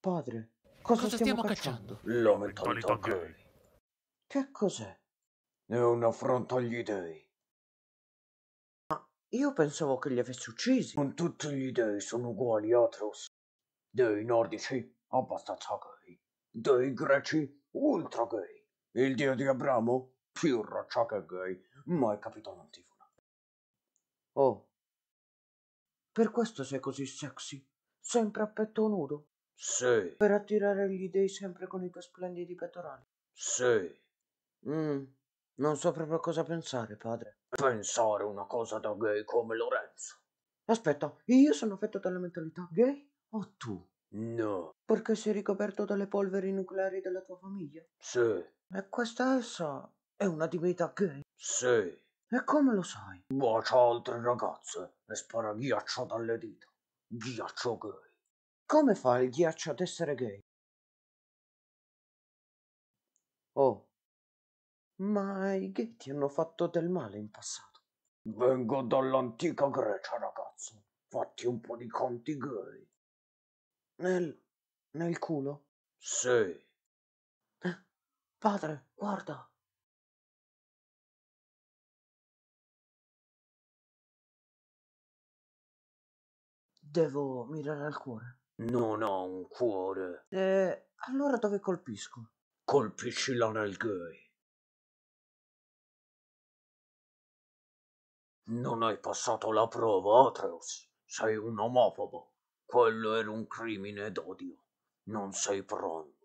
Padre, cosa, cosa stiamo, stiamo cacciando? La mentalità gay. Che cos'è? È un affronto agli dei. Ma io pensavo che li avessi uccisi. Non tutti gli dei sono uguali, Atros. Dei nordici, abbastanza gay. Dei greci, ultra gay. Il dio di Abramo, più roccia che gay, Mai è capito l'antifona. Oh, per questo sei così sexy, sempre a petto nudo. Sì. Per attirare gli dei sempre con i tuoi splendidi pettorali? Sì. Mm, non so proprio cosa pensare, padre. Pensare una cosa da gay come Lorenzo. Aspetta, io sono affetto dalla mentalità gay o tu? No. Perché sei ricoperto dalle polveri nucleari della tua famiglia? Sì. E questa essa è una divinità gay? Sì. E come lo sai? Bacia altre ragazze e spara ghiaccio dalle dita. Ghiaccio gay. Come fa il ghiaccio ad essere gay? Oh, ma i gay ti hanno fatto del male in passato. Vengo dall'antica Grecia, ragazzo. Fatti un po' di conti gay. Nel... nel culo? Sì. Eh, padre, guarda. Devo mirare al cuore. Non ho un cuore. E eh, allora dove colpisco? Colpisci nel gay. Non hai passato la prova, Atreus. Sei un omofobo. Quello era un crimine d'odio. Non sei pronto.